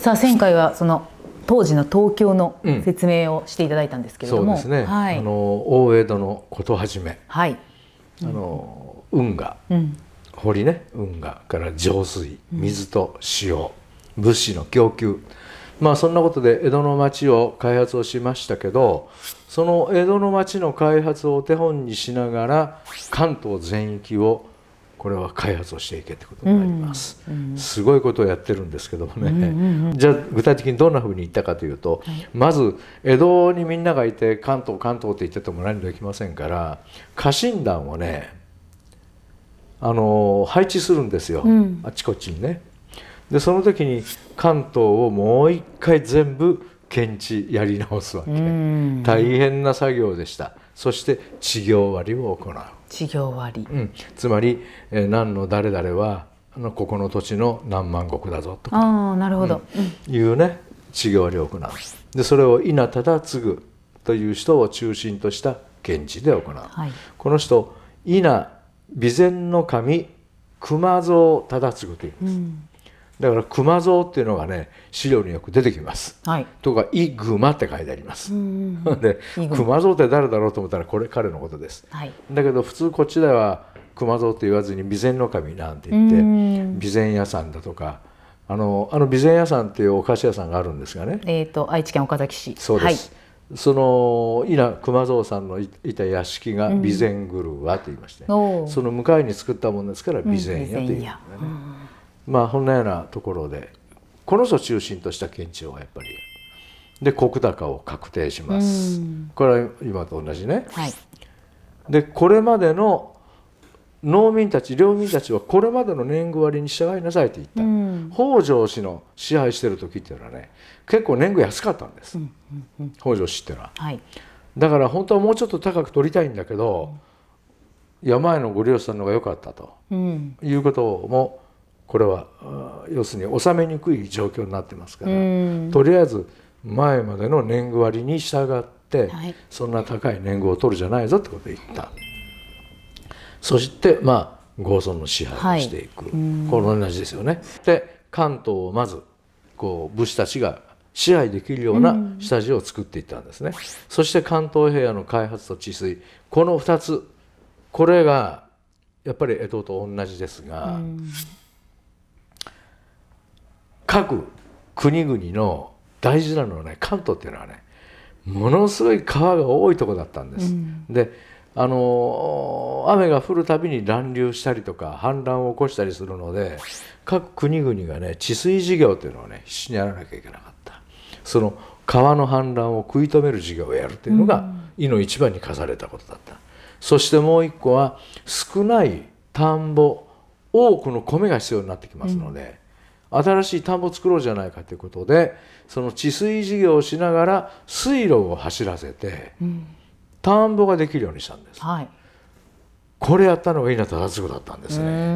さあ前回はその当時の東京の説明をしていただいたんですけれども、うん、そうですね、はい、あの大江戸のことはじめ、はい、あの運河、うん、堀ね運河から浄水水と塩、うん、物資の供給まあそんなことで江戸の町を開発をしましたけどその江戸の町の開発をお手本にしながら関東全域をこれは開発をしていけってことになります、うんうん、すごいことをやってるんですけどもね、うんうんうん、じゃあ具体的にどんなふうに言ったかというと、はい、まず江戸にみんながいて関東関東って言ってても何もできませんから家臣団をねあの配置するんですよ、うん、あちこちにね。でその時に関東をもう一回全部検知やり直すわけ、大変な作業でした。そして治業割を行う治業割、うん、つまり、えー、何の誰々はあのここの土地の何万石だぞとかあなるほど、うん、いうね治業割を行うでそれを稲ただ継という人を中心とした現地で行う、はい、この人稲備前守熊蔵忠次と言います、うん、だから熊蔵っていうのがね資料によく出てきます。はい、とか「イグマ」って書いてあります。う で熊蔵って誰だろうと思ったらこれ彼のことです。はい、だけど普通こっちでは熊蔵って言わずに備前守なんて言って備前屋さんだとか。あのあの備前屋さんっていうお菓子屋さんがあるんですがね。えっ、ー、と愛知県岡崎市。そうです。はい、その稲熊蔵さんのいた屋敷が備前グルワと言いまして、うん、その向かいに作ったものですから備前屋という、ね、うんまあこんなようなところでこの人を中心とした県庁がやっぱりで国高を確定します、これは今と同じね、はい、でこれまでの農民たち領民たちはこれまでの年貢割に従いなさいと言った、北条氏の支配してる時っていうのはね結構年貢安かったんです、うんうん、北条氏っていうのは、はい、だから本当はもうちょっと高く取りたいんだけど、山へのご利用さんの方が良かったと、いうこともこれは要するに納めにくい状況になってますから、とりあえず前までの年貢割に従って、そんな高い年貢を取るじゃないぞってことで言ったそしてまあ豪村の支配をしていく、はい、この同じですよね。で関東をまずこう武士たちが支配できるような下地を作っていったんですね、そして関東平野の開発と治水この2つこれがやっぱり江戸と同じですが。各国々の大事なのはね関東っていうのはねものすごい川が多いとこだったんです。うん、であの雨が降るたびに乱流したりとか氾濫を起こしたりするので各国々がね治水事業というのをね必死にやらなきゃいけなかったその川の氾濫を食い止める事業をやるというのが、うん、の一番に課されたことだったそしてもう一個は少ない田んぼ多くの米が必要になってきますので、新しい田んぼを作ろうじゃないかということでその治水事業をしながら水路を走らせて、うん、田んぼができるようにしたんです。はいこれやったのが稲田敦子だったんですね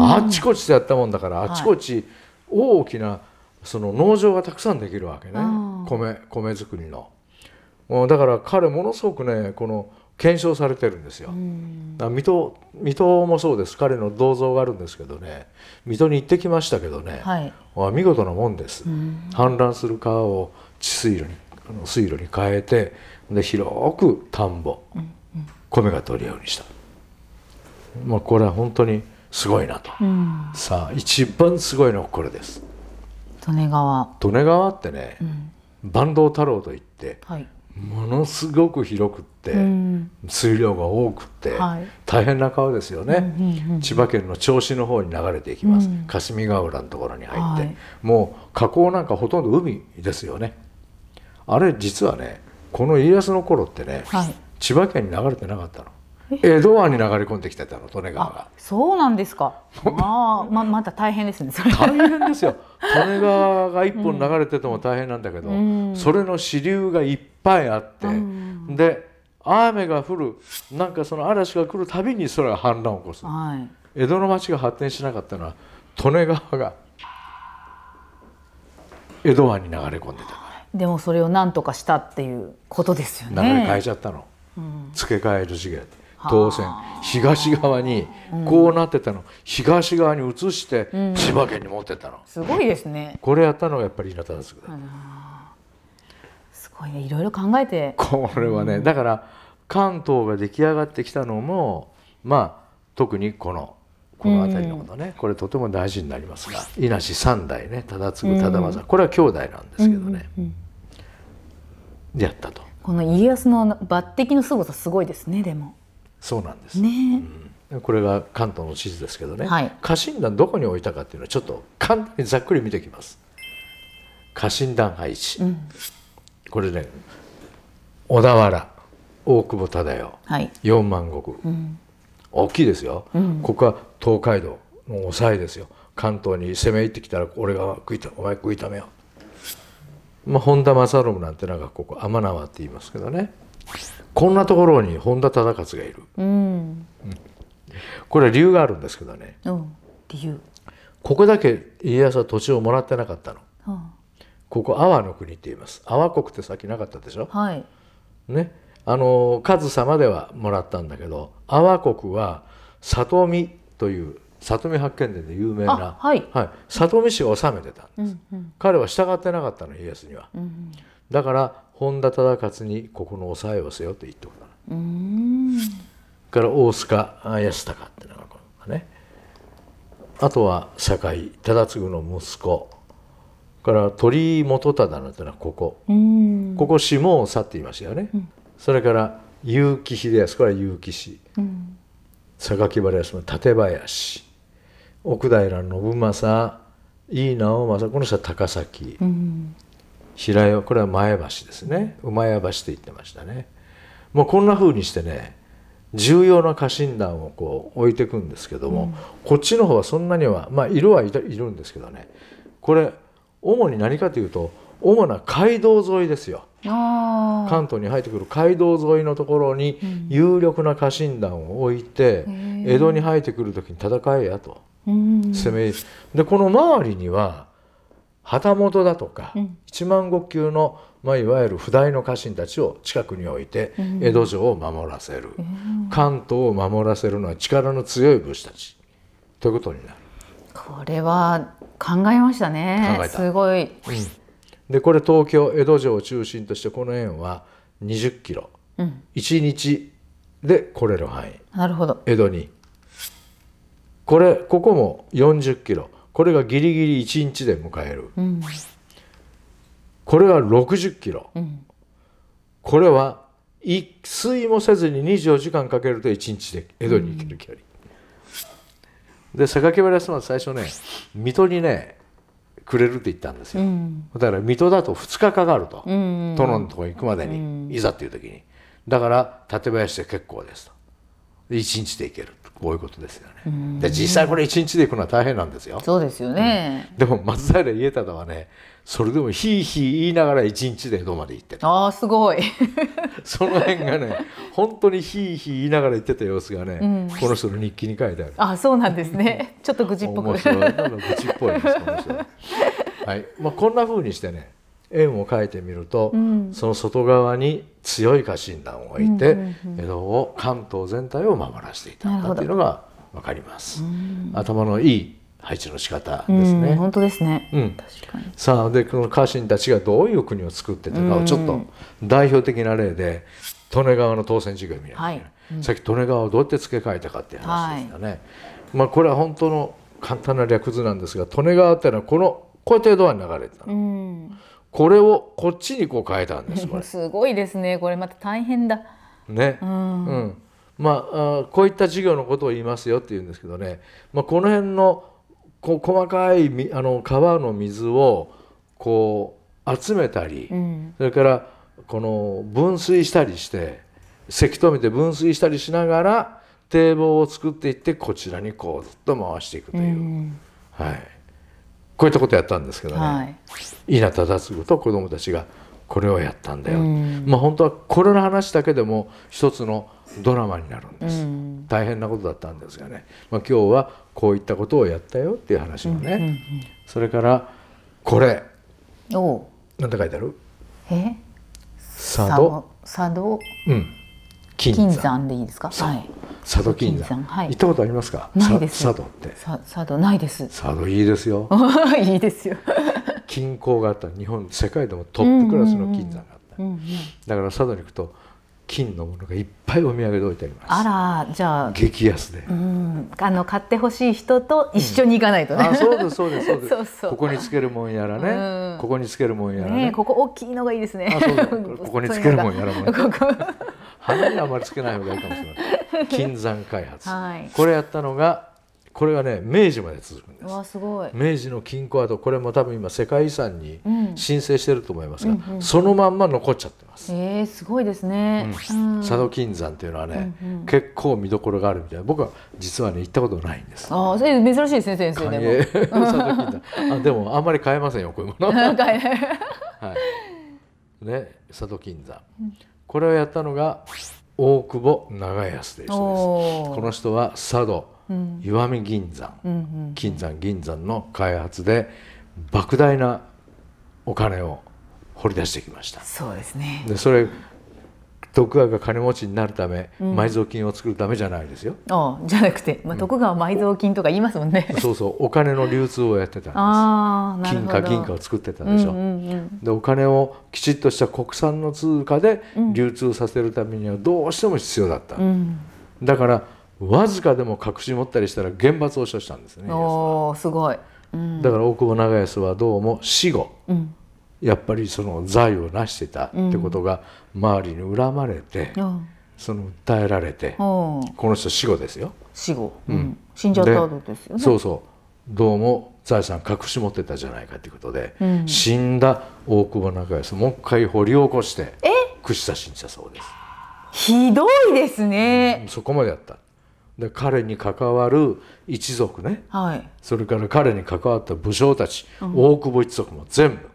あっちこっちでやったもんだからあっちこっち大きなその農場がたくさんできるわけね、米米作りのだから彼ものすごくねこの検証されてるんですよ。水戸水戸もそうです彼の銅像があるんですけどね水戸に行ってきましたけどね、はい、見事なもんです。氾濫する川を治水路にあの水路に変えてで広く田んぼ、米が取るようにした。まあ、これは本当にすごいなと、うん、さあ一番すごいのはこれです利根川利根川ってね、坂東太郎といって、はい、ものすごく広くって、うん、水量が多くって、はい、大変な川ですよね、うんうんうん、千葉県の銚子の方に流れていきます、うん、霞ヶ浦のところに入って、はい、もう河口なんかほとんど海ですよねあれ実はねこの家康の頃ってね、はい、千葉県に流れてなかったの江戸湾に流れ込んできてたの利根川がそうなんですかまあままた大変ですね大変ですよ利根川が一本流れてても大変なんだけど、うん、それの支流がいっぱいあって、うん、で雨が降るなんかその嵐が来るたびにそれが氾濫を起こす、はい、江戸の町が発展しなかったのは利根川が江戸湾に流れ込んでたでもそれを何とかしたっていうことですよね流れ変えちゃったの、うん、付け替える事件当選東側にこうなってたの、うん、東側に移して千葉県に持ってたの、うん、すごいですねこれやったのがやっぱり稲田ですすごいねいろいろ考えてこれはね、うん、だから関東が出来上がってきたのもまあ特にこのこの辺りのことね、これとても大事になりますが稲氏三代ね忠次忠政、これは兄弟なんですけどね、やったとこの家康の抜擢の凄さすごいですねでもそうなんです、ねうん、これが関東の地図ですけどね、はい、家臣団どこに置いたかっていうのはちょっと簡単にざっくり見てきます家臣団配置、うん、これね小田原大久保忠世、はい、四万石、うん、大きいですよ、うん、ここは東海道の抑えですよ関東に攻め入ってきたら俺が食いたお前食いためよまあ、本田正信なんてなんかここ天縄って言いますけどねこんなところに本田忠勝がいる、うん、これは理由があるんですけどね、うん、理由ここだけ家康は土地をもらってなかったの、うん、ここ阿波の国って言います阿波国ってさっきなかったでしょ、はい、ねあの上様ではもらったんだけど阿波国は里見という里見八犬伝で有名な、はい、はい、里見氏が治めてたんです、うんうん、彼は従ってなかったの家康には、うんうん、だから本田忠勝にここの抑えをせよって言ってことだから大須賀安隆ってのがこのねあとは酒井忠次の息子から鳥居元忠ていうのはここここ下を去っていましたよね、うん、それから結城秀康これは結城氏、うん、榊原康の館林奥平信正井伊直政この人は高崎、うん、平屋これは前橋ですね馬屋橋って言ってましたねもうこんな風にしてね重要な家臣団をこう置いていくんですけども、うん、こっちの方はそんなにはまあ色はいるんですけどねこれ主に何かというと主な街道沿いですよ関東に入ってくる街道沿いのところに有力な家臣団を置いて、うん、江戸に入ってくる時に戦えやと、うん、攻め入るでこの周りには旗本だとか、うん、万石級の、まあ、いわゆる不代の家臣たちを近くに置いて、江戸城を守らせる、うん、関東を守らせるのは力の強い武士たちということになる。これは考えましたねすごい、でこれ東京江戸城を中心としてこの円は20キロ、うん、1日で来れる範囲なるほど江戸にこれここも40キロこれがギリギリ1日で迎える、うん、これは60キロ、うん、これは一睡もせずに24時間かけると1日で江戸に行ける距離、うん、で榊原康政最初ね水戸にねくれるって言ったんですよ、だから水戸だと2日かかると、殿のとこ行くまでに、いざっていう時にだから館林で結構ですと一日でいけるこういうことですよねで実際これ一日で行くのは大変なんですよそうですよね、うん、でも松平家忠はねそれでもひいひい言いながら一日で江戸まで行ってああすごい その辺がね本当にひいひい言いながら行ってた様子がね、うん、この人の日記に書いてあるあそうなんですね ちょっと愚痴っぽく面白い愚痴っぽいですこの人はい、まあ、こんなふうにしてね円を描いてみると、うん、その外側に強い家臣団を置いて、江戸を関東全体を守らせていたんだというのが分かります。頭のいい配置の仕方ですね。本当ですね。うん、さあでこの家臣たちがどういう国を作ってたかをちょっと代表的な例で利根川の当選事業を見なきいうん、さっき利根川をどうやって付け替えたかっていう話でしたね。はい、まあこれは本当の簡単な略図なんですが利根川っていうのはこのこうやって江戸湾に流れてたの。うんこれをこっちにこう変えたんです これすごいですねこれまた大変だね、うん、うん、まあこういった事業のことを言いますよって言うんですけどね、まあ、この辺のこ細かいあの川の水をこう集めたり、うん、それからこの分水したりしてせき止めて分水したりしながら堤防を作っていってこちらにこうずっと回していくという、うん、はい。こういったことやったんですけどね、はい、稲忠次と子どもたちがこれをやったんだよ、うん、まあ本当はこれの話だけでも一つのドラマになるんです、うん、大変なことだったんですがね、まあ、今日はこういったことをやったよっていう話もね、うんうんうん、それからこれおなんて書いてあるえ佐渡佐渡うん金山でいいですかはい佐渡金山はい、行ったことありますかないです佐渡って佐渡ないです佐渡いいですよ いいですよ金鉱があった日本世界でもトップクラスの金山があった、うんうんうん、だから佐渡に行くと金のものがいっぱいお土産で置いてありますあらじゃあ激安でうんあの買ってほしい人と一緒に行かないとね、うん、そうですそうですそうです そうここにつけるもんやらね、ここにつけるもんやらね、ね、ここ大きいのがいいですねあそうここにつけるもんやらもね 花にあまりつけない方がいいかもしれません金山開発、はい、これやったのがこれはね明治まで続くんです明治の金庫跡これも多分今世界遺産に申請してると思いますが、うんそのまんま残っちゃってます、えー、すごいですね、うん、佐渡金山っていうのはね、うんうん、結構見どころがあるみたいな僕は実はね行ったことないんですああ珍しいですね先生も 佐渡金山あでもあんまり買えませんよこういうもの はいね佐渡金山、うんこれをやったのが大久保長安という人ですこの人は佐渡、うん、石見銀山、うんうん、金山銀山の開発で莫大なお金を掘り出してきましたそうですねでそれ徳川が金持ちになるため、うん、埋蔵金を作るためじゃないですよ。あじゃなくて、まあ、徳川埋蔵金とか言いますもんね、うん、そうそうお金の流通をやってたんです金貨銀貨を作ってたでしょ。うんうんうん、でお金をきちっとした国産の通貨で流通させるためにはどうしても必要だった。うん、だからわずかでも隠し持ったりしたら厳罰を処したんですね。おすごい、だから大久保長安はどうも死後、うんやっぱりその財を成してたってことが周りに恨まれて、うん、その訴えられて、この人死後ですよ死後、うん、死んじゃった後ですよねそうそうどうも財産隠し持ってたじゃないかということで、うん、死んだ大久保中康もう一回掘り起こして串刺しにしたそうですひどいですね、そこまでやったで彼に関わる一族ね、はい、それから彼に関わった武将たち、大久保一族も全部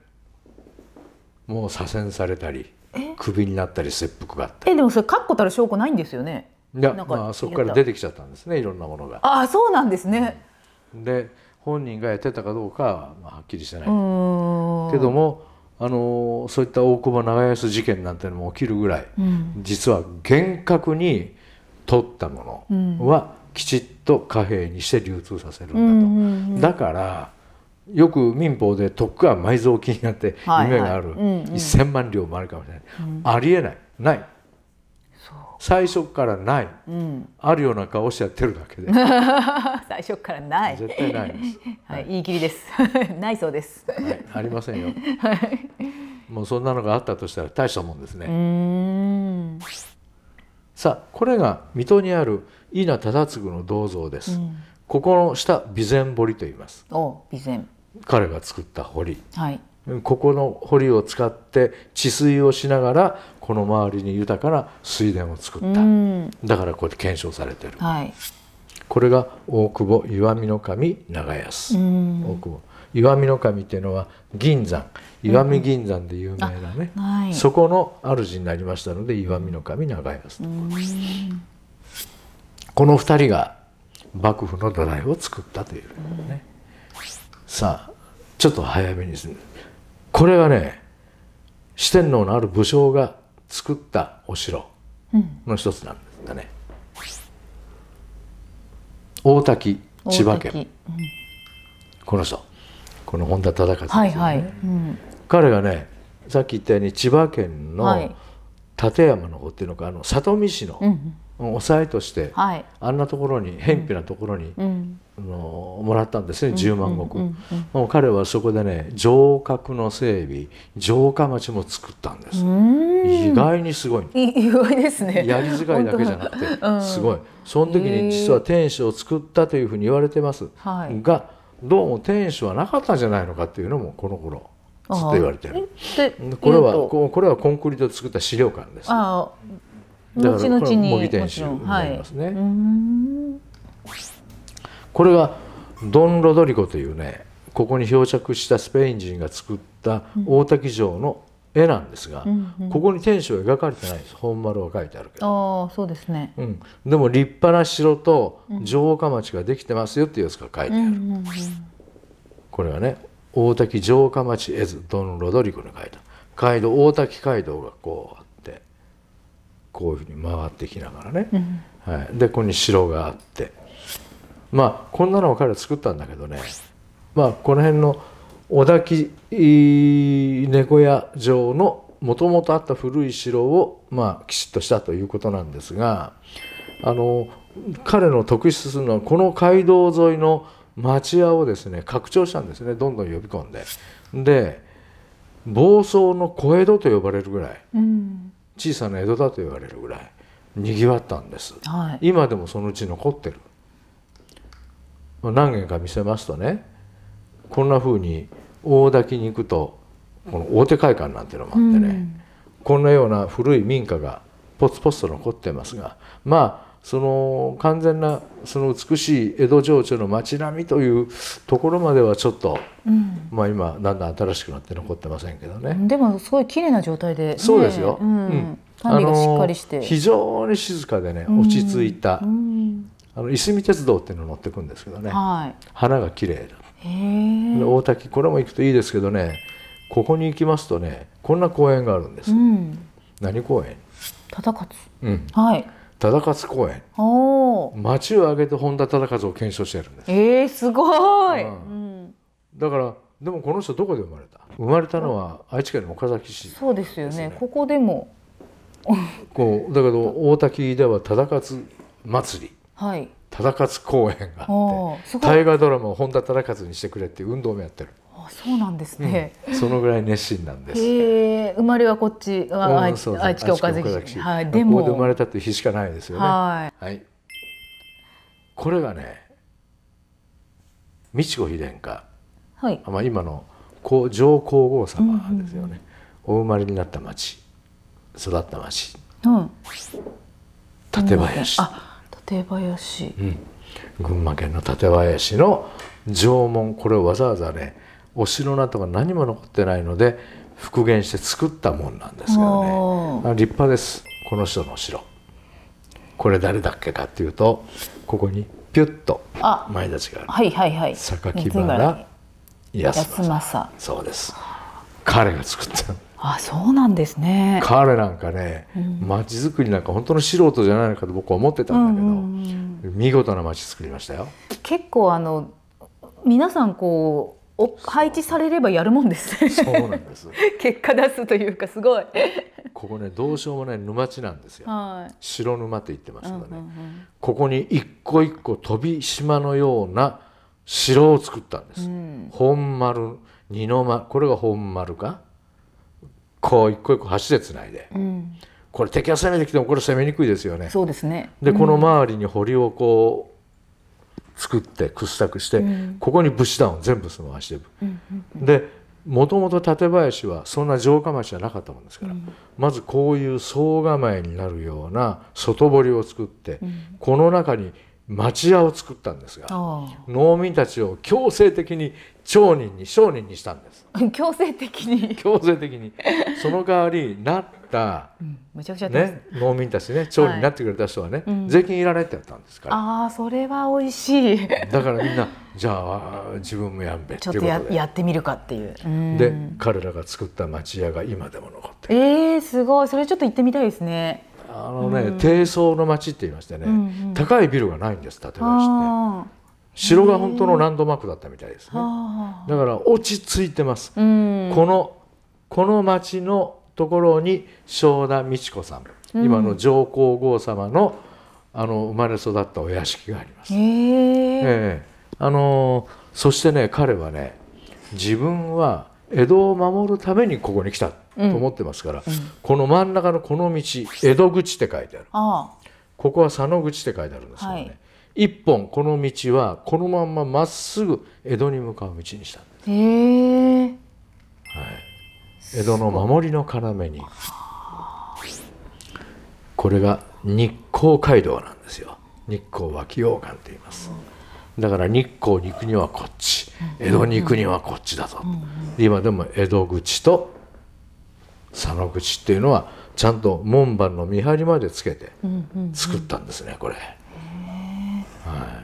もう左遷されたりクビになったり切腹があったえでもそれ確固たる証拠ないんですよねいやまあ、そこから出てきちゃったんですねいろんなものがああそうなんですね、うん、で本人がやってたかどうかは、まあ、はっきりしてないけどもあのそういった大久保長安事件なんてのも起きるぐらい、うん、実は厳格に取ったものはきちっと貨幣にして流通させるんだと、うんうんうん、だからよく民法で区は埋蔵金なって夢がある、1,000万両もあるかもしれない、うん、ありえないない最初からない、うん、あるような顔しちゃってるだけで 最初からない絶対ないです、はい、はい、言い切りですないそうです、はい、ありませんよ、はい、もうそんなのがあったとしたら大したもんですねさあこれが水戸にある伊那忠次の銅像です、うん、ここの下備前堀と言います備前彼が作った堀、はい、ここの堀を使って治水をしながらこの周りに豊かな水田を作っただからこうやって検証されてる、はい、これが大久保石見の神長安大久保石見の神っていうのは銀山石見銀山で有名なね、うんそこの主になりましたので石見の神長安この2人が幕府の土台を作ったというね。さあちょっと早めにすねこれはね四天王のある武将が作ったお城の一つなんだね、うん、大滝千葉県、うん、この人この本田忠勝、ね、はいはい、うん、彼がねさっき言ったように千葉県の館山の方っていうのかあの里見市の、うん抑えとして、はい、あんなところに偏僻なところにのもらったんですね10万石、う彼はそこでね城郭の整備城下町も作ったんです意外にすごい 意外ですねやり使いだけじゃなくてすごい、その時に実は天守を作ったというふうに言われてます、がどうも天守はなかったんじゃないのかっていうのもこの頃ずっと言われてるこれはこれはコンクリートで作った資料館ですだからこれ模擬天守になりますね、これがドン・ロドリコというねここに漂着したスペイン人が作った大滝城の絵なんですが、うんうん、ここに天守は描かれてないです本丸は書いてあるけどあそうですね、うん、でも立派な城と城下町ができてますよっていうやつが書いてある、うんうんうん、これはね大滝城下町絵図ドン・ロドリコの書いた街道大滝街道がこうあってこういうふうに回ってきながらね、うん、はい、でここに城があって。まあこんなのを彼は作ったんだけどねまあこの辺の小田木猫屋城のもともとあった古い城をまあきちっとしたということなんですがあの彼の特筆するのはこの街道沿いの町屋をですね拡張したんですねどんどん呼び込んでで房総の小江戸と呼ばれるぐらい、うん、小さな江戸だと言われるぐらいにぎわったんです、はい、今でもそのうち残ってる何軒か見せますとねこんなふうに大滝に行くとこの大手会館なんていうのもあってね、うん、こんなような古い民家がポツポツと残ってますがまあその完全なその美しい江戸情緒の町並みというところまではちょっと、うん、まあ今だんだん新しくなって残ってませんけどねでもすごい綺麗な状態で、ね、そうですよ、うん、管理がしっかりして非常に静かでね落ち着いた、うんあのいすみ鉄道っていうの乗ってくんですけどね、はい、花が綺麗だで大滝これも行くといいですけどねここに行きますとねこんな公園があるんです、うん、何公園忠勝、うん、はい忠勝公園町を挙げて本田忠勝を検証してるんですえー、すごい、うん、だからでもこの人どこで生まれた生まれたのは愛知県の岡崎市、ね、そうですよねここでもこうだけど大滝では忠勝祭りはい、忠勝公演があって大河ドラマを本田忠勝にしてくれって運動もやってる。あそうなんですね、うん、そのぐらい熱心なんです。へ生まれはこっち、愛知県岡崎市。でもここで生まれたって日しかないですよね。はい、はい。これがね、美智子妃殿下、はい、まあ今の上皇后様ですよね、うんうんうん。お生まれになった町、育った町、うん、館林。あ館林、うん、群馬県の館林の縄文これをわざわざねお城などが何も残ってないので復元して作ったもんなんですけどね立派ですこの人の城これ誰だっけかっていうとここにピュッと前立ちがあるはいはいはい榊原康政そうです彼が作ったあそうなんですね彼なんかね、ま、う、ち、づくりなんか本当の素人じゃないのかと僕は思ってたんだけど、うんうん、見事なまちづくりましたよ結構あの皆さんこうお配置されればやるもんですね。そうなんです。結果出すというかすごいここねどうしようもない沼地なんですよ。はい、白沼って言ってますけどね、うんうんうん。ここに一個一個飛び島のような城を作ったんです。うん、本丸二の間これが本丸か。こう一個一個橋でつないで、うん、これ敵が攻めてきてもこれ攻めにくいですよね。そうですねでこの周りに堀をこう作って掘削して、ここに武士団を全部その足でうんうん、でもともと館林はそんな城下町じゃなかったもんですから、まずこういう総構えになるような外堀を作って、この中に町屋を作ったんですが農民たちを強制的に町人に商人にしたんです 強制的に強制的にその代わりなった、ね、農民たちね町人になってくれた人はね、はい、税金いらないってやったんですから、ああそれは美味しいだからみんなじゃあ自分もやんべっていうことでちょっとやってみるかっていう、うん、で彼らが作った町屋が今でも残ってるえー、すごいそれちょっと行ってみたいですねあのね、うん、低層の町って言いましてね、うんうん、高いビルがないんです館林って城が本当のランドマークだったみたいですねだから落ち着いてます、うん、このこの町のところに正田美智子さん、うん、今の上皇后様のあの生まれ育ったお屋敷があります、ええー、あのそしてね彼はね自分は江戸を守るためにここに来たと思ってますから、うん、この真ん中のこの道江戸口って書いてあるここは佐野口って書いてあるんですけどね、はい、一本この道はこのまんままっすぐ江戸に向かう道にしたんですへえ、はい、江戸の守りの要にこれが日光街道なんですよ日光脇洋館と言います、だから日光に行くにはこっち江戸に行くにはこっちだぞ、今でも江戸口と佐野口っていうのはちゃんと門番の見張りまでつけて作ったんですね、これ、は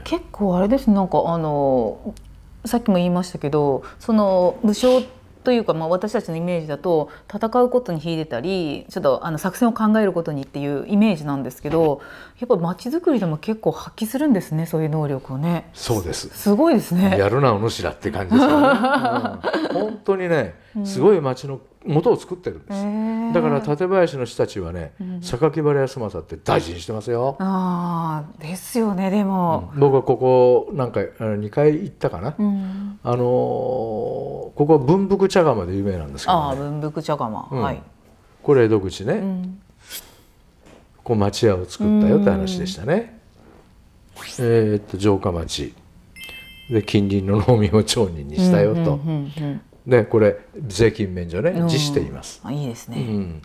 い。結構あれですなんかあのさっきも言いましたけどその武将というか、まあ、私たちのイメージだと戦うことに秀でたりちょっとあの作戦を考えることにっていうイメージなんですけどやっぱ街づくりでも結構発揮するんですねそういう能力をね。そうですすごいですねやるなお主らって感じですよね、うん、本当にねすごい街の元を作ってるんです、えー、だから館林の人たちはね、うん、榊原康政って大事にしてますよあですよねでも、うん、僕はここなんか2回行ったかな、うん、あのー、ここは文福茶釜で有名なんですけど、ね、あ文福茶釜、はい、これ江戸口ね、こう町屋を作ったよって話でしたね、えー、っと城下町で近隣の農民を町人にしたよと、でこれ税金免除ね自しています。いいですね、うん、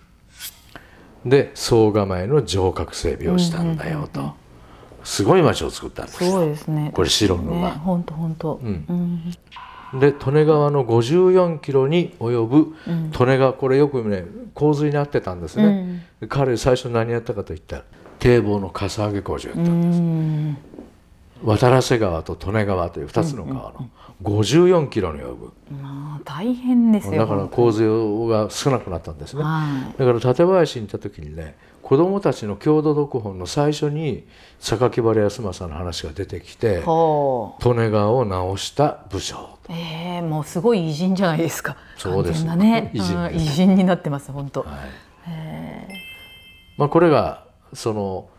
で総構えの城郭整備をしたんだよと、うんうんうん、すごい町を作ったんですすごいですねこれ白沼。本当本当。で利根川の54キロに及ぶ利根川、これよくね洪水になってたんですね、うん、彼最初何やったかといったら堤防のかさ上げ工事をやったんです、渡良瀬川と利根川という2つの川の54キロに及ぶ。まあ、大変ですよだから洪水が少なくなったんですね、はい、だから館林に行った時にね子どもたちの郷土読本の最初に榊原康政の話が出てきて利根川を直した武将ええー、もうすごい偉人じゃないですかそうですね偉人,、偉人になってます本当、はいえー、まあこれがその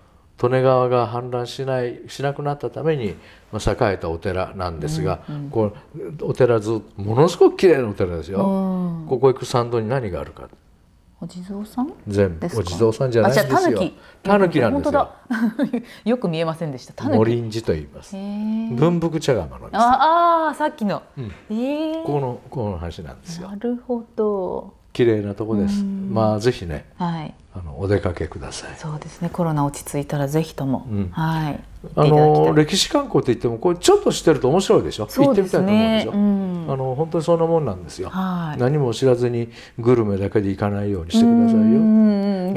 利根川が氾濫しないしなくなったために、まあ、栄えたお寺なんですが、うんうん、こうお寺ずものすごく綺麗なお寺ですよ。ここ行く参道に何があるか。お地蔵さん全部お地蔵さんじゃないんですよ。タヌキなんですよ。よく見えませんでした。タヌキ。モリと言います。文福茶釜のああさっきの。うん、このこの話なんですよ。なるほど。綺麗なとこです。まあぜひね、はい、あのお出かけください。そうですね。コロナ落ち着いたらぜひとも、うん、はい。あの歴史観光って言ってもこれちょっとしてると面白いでしょ。そうですね、行ってみたいと思うでしょ。うん、あの本当にそんなもんなんですよ。何も知らずにグルメだけで行かないようにしてくださいよ。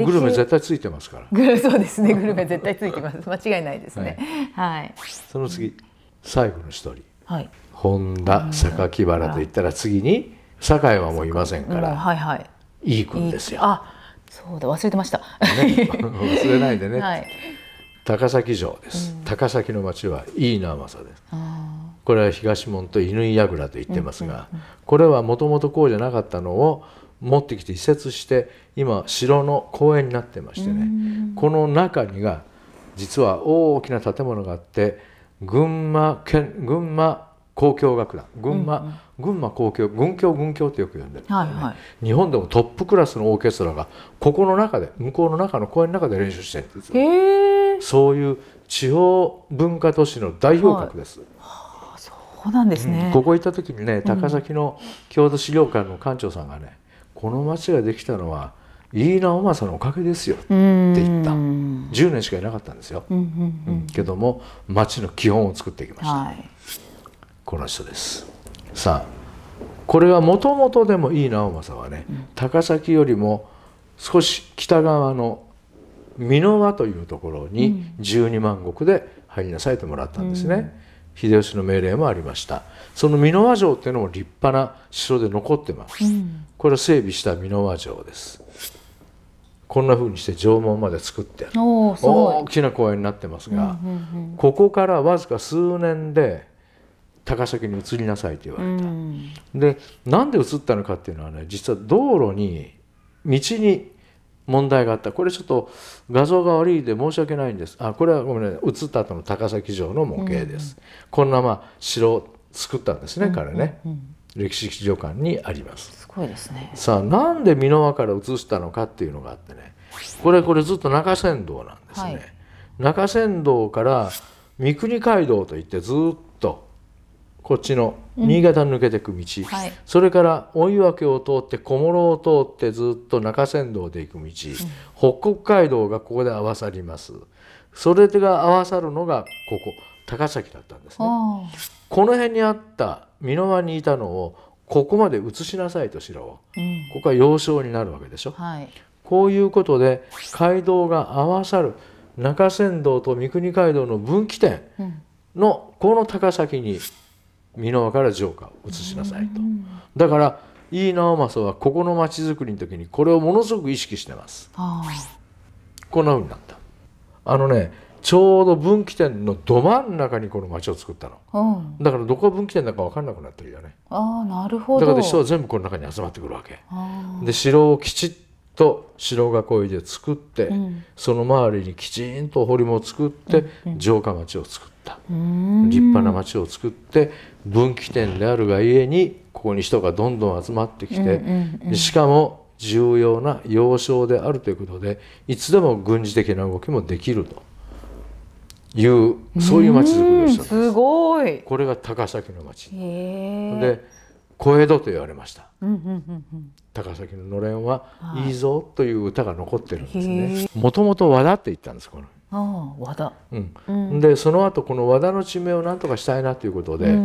グルメ絶対ついてますから。そうですね。グルメ絶対ついてます。間違いないですね。はい。はい、その次、最後の一人。はい。本田榊原と言ったら次に。社会はもういませんから、はいはい、いい君ですよ。あそうだ忘れてました、ね、忘れないでね、はい、高崎城です、うん、高崎の町はいいな政ですこれは東門と乾櫓と言ってますが、うんうんうん、これはもともとこうじゃなかったのを持ってきて移設して今城の公園になってましてねこの中には実は大きな建物があって群馬県群馬交響楽団群馬群馬公共群郷群郷ってよく呼んでる、ねはいはい、日本でもトップクラスのオーケストラがここの中で向こうの中の公園の中で練習してるんですよそういう地方文化都市の代表格です、はいあ、そうなんですね、うん、ここ行った時にね高崎の郷土資料館の館長さんがね、うん、この町ができたのは飯名おまさのおかげですよって言った10年しかいなかったんですよ、うんうんうん、けども町の基本を作っていきました、はい、この人ですさあこれはもともとでもいい直政はね、うん、高崎よりも少し北側の美濃和というところに12万石で入りなさいともらったんですね、うん、秀吉の命令もありましたその美濃和城っていうのも立派な城で残ってます、うん、これは整備した美濃和城ですこんな風にして城門まで作って大きな公園になってますが、うんうんうん、ここからわずか数年で高崎に移りなさいと言われた、うん、でなんで移ったのかっていうのはね実は道路に道に問題があったこれちょっと画像が悪いで申し訳ないんですあこれはごめんね移った後の高崎城の模型です、うん、こんなまあ城を作ったんですね、彼ね、うん、歴史資料館にありますすごいですねさあなんで箕輪から移したのかっていうのがあってねこれこれずっと中山道なんですね、はい、中山道から三国街道といってずっとこっちの新潟抜けていく道、うんはい、それから追分を通って小諸を通ってずっと中山道で行く道、うん、北国街道がここで合わさりますそれが合わさるのがここ高崎だったんですねこの辺にあった美濃湾にいたのをここまで移しなさいと城を、うん、ここは要衝になるわけでしょ、はい、こういうことで街道が合わさる中山道と三国街道の分岐点のこの高崎に箕輪から城下を移しなさいと、だから井伊直政はここの町づくりの時にこれをものすごく意識してますこんなふうになったあのねちょうど分岐点のど真ん中にこの町を作ったの、うん、だからどこが分岐点だか分かんなくなってるよねああなるほどだから人は全部この中に集まってくるわけで城をきちっと城囲いで作って、うん、その周りにきちんと堀も作って、城下町を作った、立派な町を作って分岐点であるがゆえにここに人がどんどん集まってきて、しかも重要な要衝であるということでいつでも軍事的な動きもできるというそういう町づくりをしたんですすごいこれが高崎の町で小江戸と言われました、高崎ののれんは「いいぞ」という歌が残ってるんですねもともと和田って言ったんですこの和田、うん、でその後この和田の地名を何とかしたいなということで、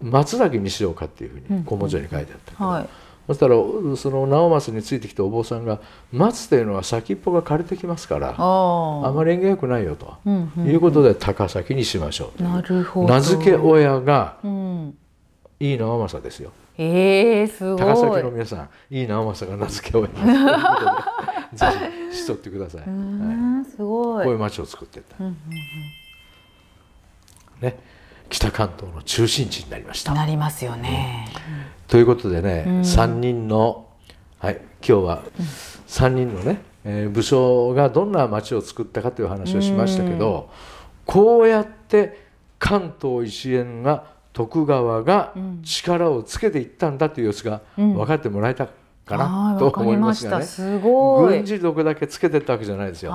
松崎にしようかっていうふうに古文書に書いてあったそしたらその直政についてきたお坊さんが「松というのは先っぽが枯れてきますからあまり縁起よくないよ」と、うんうん、いうことで高崎にしましょうなるほど名付け親が、うん、いい直政ですよ。えー、すごい高崎の皆さんいい直政が名付け親 ぜひしとってください。はいすごいこういう町を作っていった、うんうんうん、ね、北関東の中心地になりました。なりますよね、うん、ということでね、うん、3人の、はい、今日は3人のね、えー、武将がどんな町を作ったかという話をしましたけど、うん、こうやって関東一円が徳川が力をつけていったんだという様子が分かってもらえた、うんかなと思いますがねすごい軍事力だけつけてったわけじゃないですよ。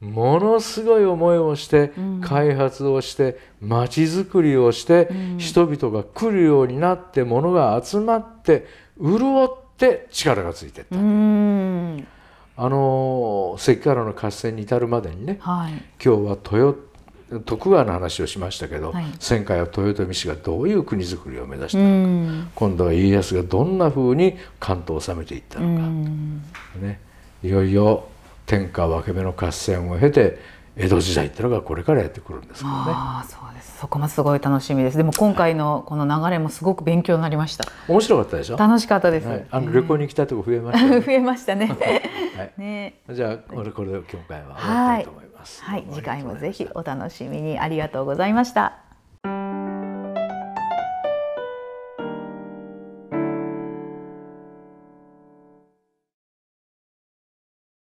ものすごい思いをして、開発をして街づくりをして、人々が来るようになって物が集まって潤って力がついてった。あの関からの合戦に至るまでにね、はい、今日は豊徳川の話をしましたけど、はい、前回は豊臣氏がどういう国づくりを目指したのか今度は家康がどんなふうに関東を治めていったのか、ね、いよいよ天下分け目の合戦を経て江戸時代っていうのがこれからやってくるんですけどね。あそうですそこもすごい楽しみです。でも今回のこの流れもすごく勉強になりました。面白かったでしょ。楽しかったです。はい、あの旅行に来たとこ増えました、ね、増えましたね。はい、ね。じゃあこれこれ今回は終わりたいと思います。はいます。はい、次回もぜひお楽しみに。ありがとうございました。